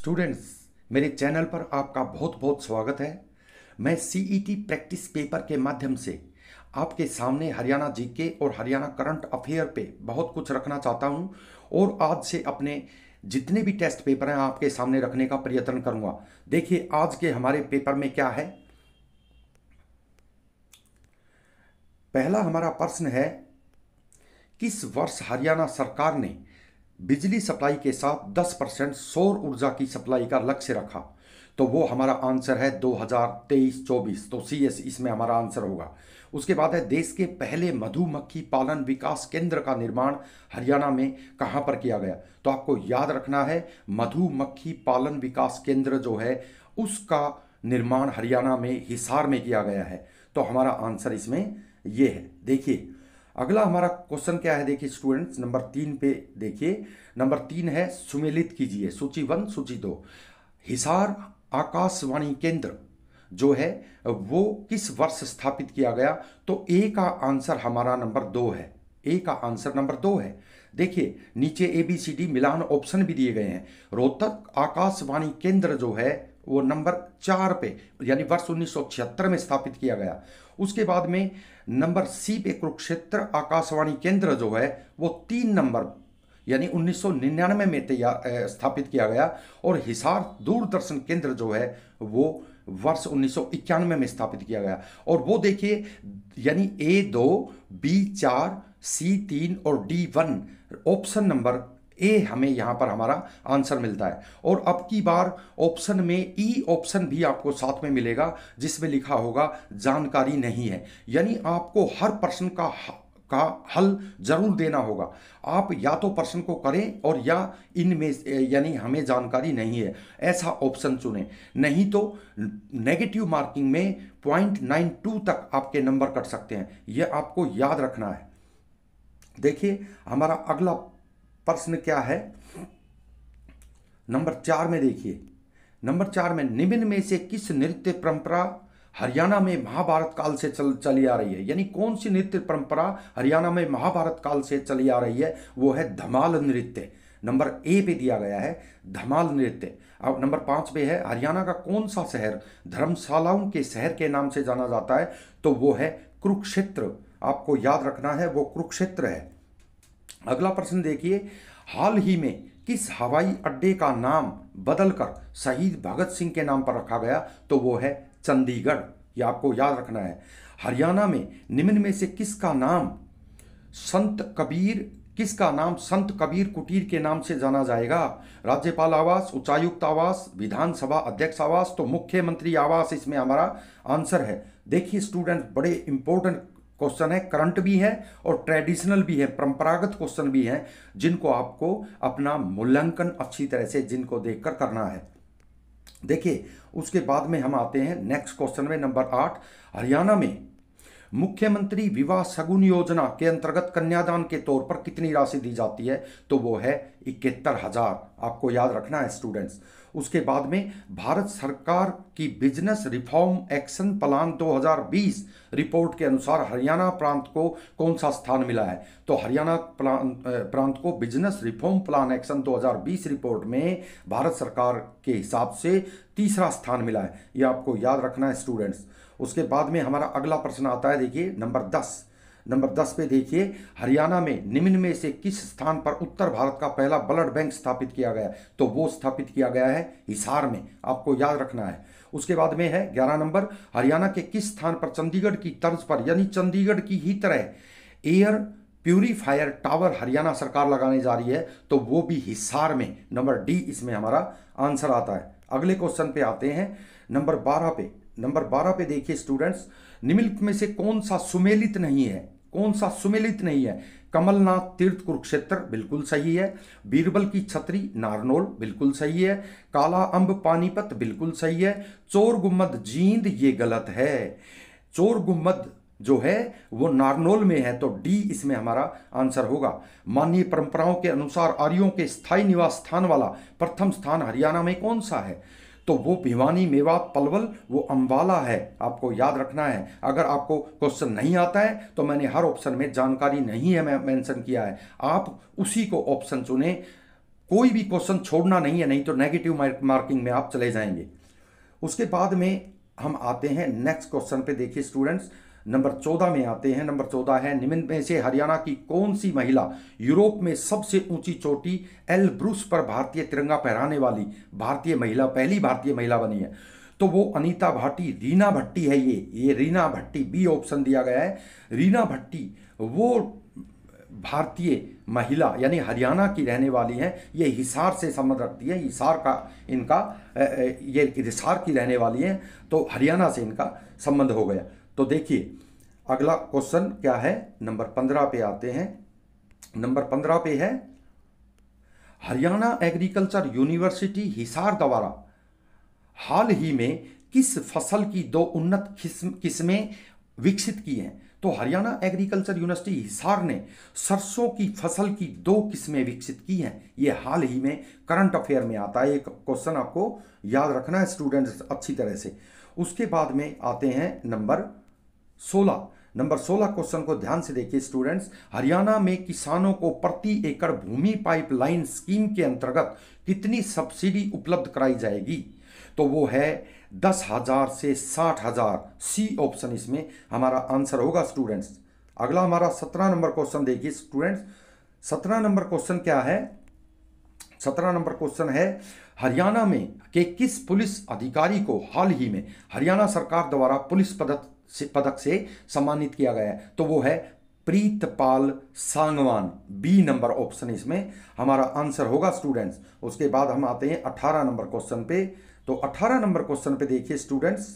students मेरे channel पर आपका बहुत बहुत स्वागत है मैं सीईटी प्रैक्टिस पेपर के माध्यम से आपके सामने हरियाणा जीके और हरियाणा करंट अफेयर पे बहुत कुछ रखना चाहता हूँ और आज से अपने जितने भी टेस्ट पेपर हैं आपके सामने रखने का प्रयत्न करूँगा देखिए आज के हमारे पेपर में क्या है पहला हमारा प्रश्न है किस वर्ष हरियाणा सरकार ने बिजली सप्लाई के साथ 10 परसेंट सौर ऊर्जा की सप्लाई का लक्ष्य रखा तो वो हमारा आंसर है 2023-24 तो सी एस इसमें हमारा आंसर होगा उसके बाद है देश के पहले मधुमक्खी पालन विकास केंद्र का निर्माण हरियाणा में कहां पर किया गया तो आपको याद रखना है मधुमक्खी पालन विकास केंद्र जो है उसका निर्माण हरियाणा में हिसार में किया गया है तो हमारा आंसर इसमें यह है देखिए अगला हमारा क्वेश्चन क्या है देखिए स्टूडेंट्स नंबर तीन पे देखिए नंबर तीन है सुमेलित कीजिए सूची वन सूची दो हिसार आकाशवाणी केंद्र जो है वो किस वर्ष स्थापित किया गया तो ए का आंसर हमारा नंबर दो है ए का आंसर नंबर दो है देखिए नीचे ए बी सी डी मिलान ऑप्शन भी दिए गए हैं रोहतक आकाशवाणी केंद्र जो है वो नंबर चार पे यानी वर्ष उन्नीस में स्थापित किया गया उसके बाद में नंबर सी पे कुरुक्षेत्र आकाशवाणी केंद्र जो है वो तीन नंबर यानी 1999 में तैयार स्थापित किया गया और हिसार दूरदर्शन केंद्र जो है वो वर्ष उन्नीस में स्थापित किया गया और वो देखिए यानी ए दो बी चार सी तीन और डी वन ऑप्शन नंबर ए हमें यहाँ पर हमारा आंसर मिलता है और अब की बार ऑप्शन में ई e ऑप्शन भी आपको साथ में मिलेगा जिसमें लिखा होगा जानकारी नहीं है यानी आपको हर प्रश्न का का हल जरूर देना होगा आप या तो प्रश्न को करें और या इनमें यानी हमें जानकारी नहीं है ऐसा ऑप्शन चुनें नहीं तो नेगेटिव मार्किंग में पॉइंट नाइन टू तक आपके नंबर कट सकते हैं यह आपको याद रखना है देखिए हमारा अगला प्रश्न क्या है नंबर चार में देखिए नंबर चार में निम्न में से किस नृत्य परंपरा हरियाणा में महाभारत काल से चल चली आ रही है यानी कौन सी नृत्य परंपरा हरियाणा में महाभारत काल से चली आ रही है वो है धमाल नृत्य नंबर ए पे दिया गया है धमाल नृत्य अब नंबर पांच पे है हरियाणा का कौन सा शहर धर्मशालाओं के शहर के नाम से जाना जाता है तो वो है कुरुक्षेत्र आपको याद रखना है वो कुरुक्षेत्र है अगला प्रश्न देखिए हाल ही में किस हवाई अड्डे का नाम बदलकर शहीद भगत सिंह के नाम पर रखा गया तो वो है चंडीगढ़ ये आपको याद रखना है हरियाणा में निम्न में से किसका नाम संत कबीर किसका नाम संत कबीर कुटीर के नाम से जाना जाएगा राज्यपाल आवास उच्चायुक्त आवास विधानसभा अध्यक्ष आवास तो मुख्यमंत्री आवास इसमें हमारा आंसर है देखिए स्टूडेंट बड़े इंपॉर्टेंट क्वेश्चन है करंट भी है और ट्रेडिशनल भी है परंपरागत क्वेश्चन भी है जिनको आपको अपना मूल्यांकन अच्छी तरह से जिनको देखकर करना है देखिए उसके बाद में हम आते हैं नेक्स्ट क्वेश्चन में नंबर आठ हरियाणा में मुख्यमंत्री विवाह सगुन योजना के अंतर्गत कन्यादान के तौर पर कितनी राशि दी जाती है तो वो है इकहत्तर हजार आपको याद रखना है स्टूडेंट्स उसके बाद में भारत सरकार की business reform action plan 2020 report के अनुसार हरियाणा प्रांत को कौन सा स्थान मिला है तो हरियाणा प्रांत को business reform plan action 2020 report में भारत सरकार के हिसाब से तीसरा स्थान मिला है ये आपको याद रखना है स्टूडेंट्स उसके बाद में हमारा अगला प्रश्न आता है देखिए नंबर दस नंबर दस पे देखिए हरियाणा में निम्न में से किस स्थान पर उत्तर भारत का पहला ब्लड बैंक स्थापित किया गया तो वो स्थापित किया गया है हिसार में आपको याद रखना है उसके बाद में है ग्यारह नंबर हरियाणा के किस स्थान पर चंडीगढ़ की तर्ज पर यानी चंडीगढ़ की ही तरह एयर प्यूरीफायर टावर हरियाणा सरकार लगाने जा रही है तो वो भी हिसार में नंबर डी इसमें हमारा आंसर आता है अगले क्वेश्चन पे आते हैं नंबर बारह पे नंबर बारह पे देखिए स्टूडेंट्स निम्नलिखित में से कौन सा सुमेलित नहीं है कौन सा सुमेलित नहीं है कमलनाथ तीर्थ कुरुक्षेत्र बिल्कुल सही है बीरबल की छतरी नारनोल बिल्कुल सही है काला अंब पानीपत बिल्कुल सही है चोर गुम्मद जींद ये गलत है चोर गुम्मद जो है वो नारनोल में है तो डी इसमें हमारा आंसर होगा माननीय परंपराओं के अनुसार आर्यों के स्थायी निवास स्थान वाला प्रथम स्थान हरियाणा में कौन सा है तो वो भिवानी मेवा पलवल वो अम्बाला है आपको याद रखना है अगर आपको क्वेश्चन नहीं आता है तो मैंने हर ऑप्शन में जानकारी नहीं है मैं किया है आप उसी को ऑप्शन चुने कोई भी क्वेश्चन छोड़ना नहीं है नहीं तो नेगेटिव मार्किंग में आप चले जाएंगे उसके बाद में हम आते हैं नेक्स्ट क्वेश्चन पे देखिए स्टूडेंट्स नंबर चौदह में आते हैं नंबर चौदह है निम्न में से हरियाणा की कौन सी महिला यूरोप में सबसे ऊंची चोटी एल ब्रूस पर भारतीय तिरंगा पहराने वाली भारतीय महिला पहली भारतीय महिला बनी है तो वो अनीता भाटी रीना भट्टी है ये ये रीना भट्टी बी ऑप्शन दिया गया है रीना भट्टी वो भारतीय महिला यानी हरियाणा की रहने वाली हैं ये हिसार से संबंध रखती है हिसार का इनका ये हिसार की रहने वाली हैं तो हरियाणा से इनका संबंध हो गया तो देखिए अगला क्वेश्चन क्या है नंबर पंद्रह पे आते हैं नंबर पंद्रह पे है हरियाणा एग्रीकल्चर यूनिवर्सिटी हिसार द्वारा हाल ही में किस फसल की दो उन्नत किस्में विकसित की हैं तो हरियाणा एग्रीकल्चर यूनिवर्सिटी हिसार ने सरसों की फसल की दो किस्में विकसित की हैं ये हाल ही में करंट अफेयर में आता है एक क्वेश्चन आपको याद रखना है स्टूडेंट्स अच्छी तरह से उसके बाद में आते हैं नंबर सोलह नंबर सोलह क्वेश्चन को ध्यान से देखिए स्टूडेंट्स हरियाणा में किसानों को प्रति एकड़ भूमि पाइपलाइन स्कीम के अंतर्गत कितनी सब्सिडी उपलब्ध कराई जाएगी तो वो है दस हजार से साठ हजार सी ऑप्शन इसमें हमारा आंसर होगा स्टूडेंट्स अगला हमारा सत्रह नंबर क्वेश्चन देखिए स्टूडेंट्स सत्रह नंबर क्वेश्चन क्या है सत्रह नंबर क्वेश्चन है हरियाणा में के किस पुलिस अधिकारी को हाल ही में हरियाणा सरकार द्वारा पुलिस पदक से पदक से सम्मानित किया गया है तो वो है Pritpal Sangwan B number option इसमें हमारा आंसर होगा स्टूडेंट्स उसके बाद हम आते हैं अठारह नंबर क्वेश्चन पे तो अठारह नंबर क्वेश्चन पे देखिए स्टूडेंट्स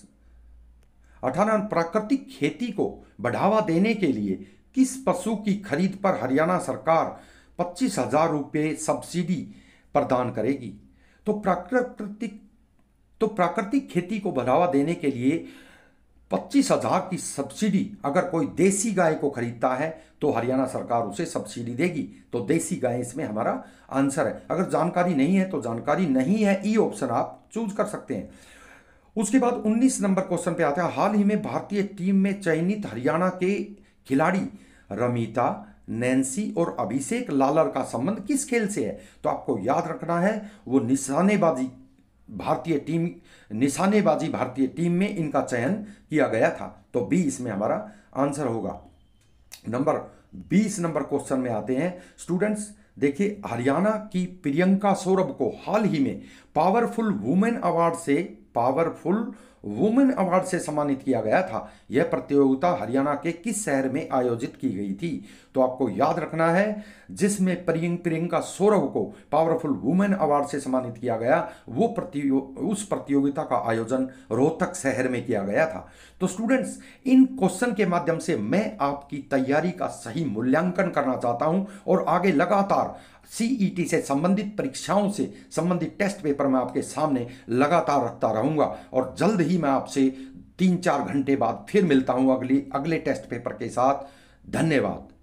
अठारह प्राकृतिक खेती को बढ़ावा देने के लिए किस पशु की खरीद पर हरियाणा सरकार पच्चीस हजार रुपये सब्सिडी प्रदान करेगी तो प्राकृतिक तो प्राकृतिक खेती को बढ़ावा देने के लिए पच्चीस हजार की सब्सिडी अगर कोई देसी गाय को खरीदता है तो हरियाणा सरकार उसे सब्सिडी देगी तो देसी गाय इसमें हमारा आंसर है अगर जानकारी नहीं है तो जानकारी नहीं है ई ऑप्शन आप चूज कर सकते हैं उसके बाद 19 नंबर क्वेश्चन पे आता है हाल ही में भारतीय टीम में चयनित हरियाणा के खिलाड़ी रमिता नैन्सी और अभिषेक लालर का संबंध किस खेल से है तो आपको याद रखना है वो निशानेबाजी भारतीय टीम निशानेबाजी भारतीय टीम में इनका चयन किया गया था तो बी इसमें हमारा आंसर होगा नंबर बीस नंबर क्वेश्चन में आते हैं स्टूडेंट्स देखिए हरियाणा की प्रियंका सौरभ को हाल ही में पावरफुल वुमेन अवार्ड से पावरफुल वुमेन अवार्ड से सम्मानित किया गया था यह प्रतियोगिता हरियाणा के किस शहर में आयोजित की गई थी तो आपको याद रखना है जिसमें प्रियंका सौरभ को पावरफुल वुमेन अवार्ड से सम्मानित किया गया वो प्रतियो उस प्रतियोगिता का आयोजन रोहतक शहर में किया गया था तो स्टूडेंट्स इन क्वेश्चन के माध्यम से मैं आपकी तैयारी का सही मूल्यांकन करना चाहता हूं और आगे लगातार सीईटी e से संबंधित परीक्षाओं से संबंधित टेस्ट पेपर मैं आपके सामने लगातार रखता रहूँगा और जल्द ही मैं आपसे तीन चार घंटे बाद फिर मिलता हूँ अगली अगले टेस्ट पेपर के साथ धन्यवाद